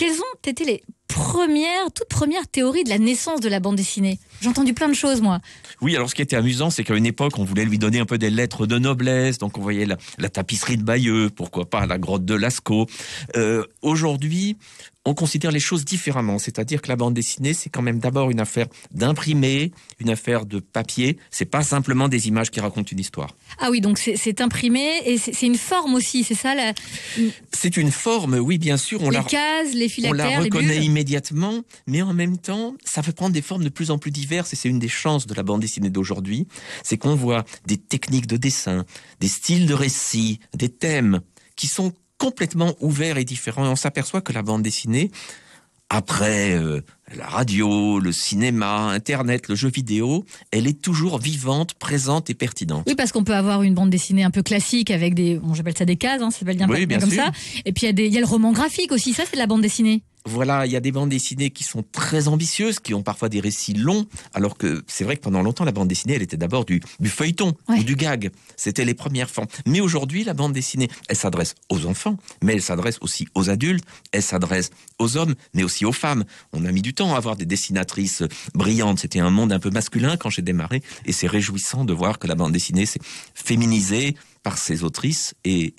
Quelles ont été les premières, toutes premières théories de la naissance de la bande dessinée J'ai entendu plein de choses, moi. Oui, alors ce qui était amusant, c'est qu'à une époque, on voulait lui donner un peu des lettres de noblesse, donc on voyait la, tapisserie de Bayeux, pourquoi pas la grotte de Lascaux. Euh, aujourd'hui, on considère les choses différemment. C'est-à-dire que la bande dessinée, c'est quand même d'abord une affaire d'imprimer, une affaire de papier. C'est pas simplement des images qui racontent une histoire. Ah oui, donc c'est imprimé et c'est une forme aussi, c'est ça la... C'est une forme, oui, bien sûr. On les la, cases, les On la reconnaît immédiatement, mais en même temps, ça peut prendre des formes de plus en plus diverses et c'est une des chances de la bande dessinée d'aujourd'hui. C'est qu'on voit des techniques de dessin, des styles de récit, des thèmes qui sont complètement ouvert et différent. Et on s'aperçoit que la bande dessinée, après euh, la radio, le cinéma, Internet, le jeu vidéo, elle est toujours vivante, présente et pertinente. Oui, parce qu'on peut avoir une bande dessinée un peu classique avec des, bon, j'appelle ça des cases, hein, ça s'appelle bien, oui, bien, comme ça. Et puis il y, y, a le roman graphique aussi, ça c'est de la bande dessinée voilà, il y a des bandes dessinées qui sont très ambitieuses, qui ont parfois des récits longs, alors que c'est vrai que pendant longtemps, la bande dessinée, elle était d'abord du, feuilleton ou du gag. C'était les premières formes. Mais aujourd'hui, la bande dessinée, elle s'adresse aux enfants, mais elle s'adresse aussi aux adultes, elle s'adresse aux hommes, mais aussi aux femmes. On a mis du temps à avoir des dessinatrices brillantes. C'était un monde un peu masculin quand j'ai démarré, et c'est réjouissant de voir que la bande dessinée s'est féminisée, par ses autrices et,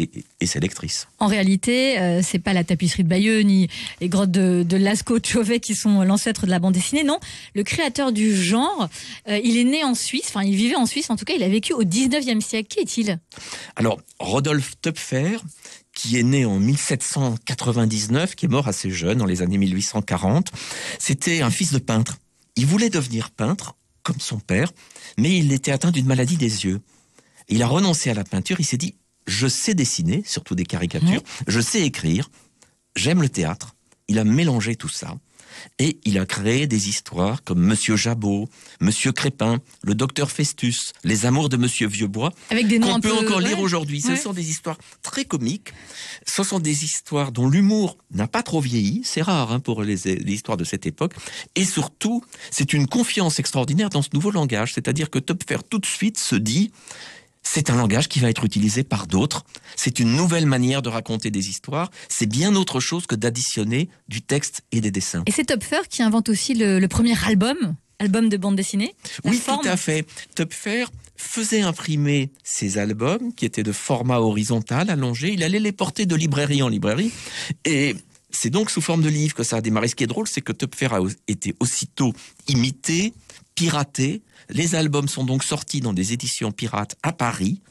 ses lectrices. En réalité, euh, c'est pas la tapisserie de Bayeux ni les grottes de, Lascaux de Chauvet qui sont l'ancêtre de la bande dessinée. Non, le créateur du genre, euh, il est né en Suisse, enfin il vivait en Suisse, en tout cas il a vécu au 19e siècle. Qui est-il Alors, Rodolphe Töpfer, qui est né en 1799, qui est mort assez jeune dans les années 1840, c'était un fils de peintre. Il voulait devenir peintre, comme son père, mais il était atteint d'une maladie des yeux. Il a renoncé à la peinture, il s'est dit, je sais dessiner, surtout des caricatures, je sais écrire, j'aime le théâtre. Il a mélangé tout ça. Et il a créé des histoires comme Monsieur Jabot, Monsieur Crépin, le docteur Festus, Les Amours de Monsieur Vieuxbois, avec des noms qu'on peut encore lire aujourd'hui. Ce sont des histoires très comiques. Ce sont des histoires dont l'humour n'a pas trop vieilli. C'est rare hein, pour les, les, histoires de cette époque. Et surtout, c'est une confiance extraordinaire dans ce nouveau langage. C'est-à-dire que Topfer tout de suite se dit c'est un langage qui va être utilisé par d'autres. C'est une nouvelle manière de raconter des histoires. C'est bien autre chose que d'additionner du texte et des dessins. Et c'est Topfer qui invente aussi le, premier album, album de bande dessinée. Oui, tout à fait. Topfer faisait imprimer ses albums qui étaient de format horizontal, allongé. Il allait les porter de librairie en librairie et c'est donc sous forme de livre que ça a démarré. Ce qui est drôle, c'est que Topfer a été aussitôt imité, piraté. Les albums sont donc sortis dans des éditions pirates à Paris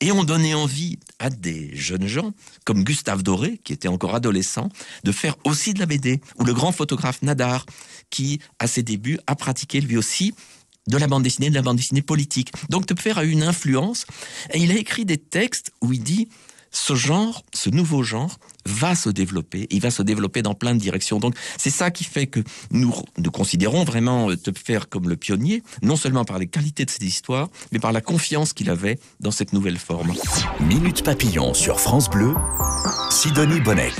et ont donné envie à des jeunes gens, comme Gustave Doré, qui était encore adolescent, de faire aussi de la BD, ou le grand photographe Nadar, qui, à ses débuts, a pratiqué lui aussi de la bande dessinée, de la bande dessinée politique. Donc Topfer a eu une influence et il a écrit des textes où il dit ce genre, ce nouveau genre, va se développer. Il va se développer dans plein de directions. Donc, c'est ça qui fait que nous, nous considérons vraiment euh, Topfer comme le pionnier, non seulement par les qualités de cette histoires, mais par la confiance qu'il avait dans cette nouvelle forme. Minute Papillon sur France Bleu, Sidonie Bonnec.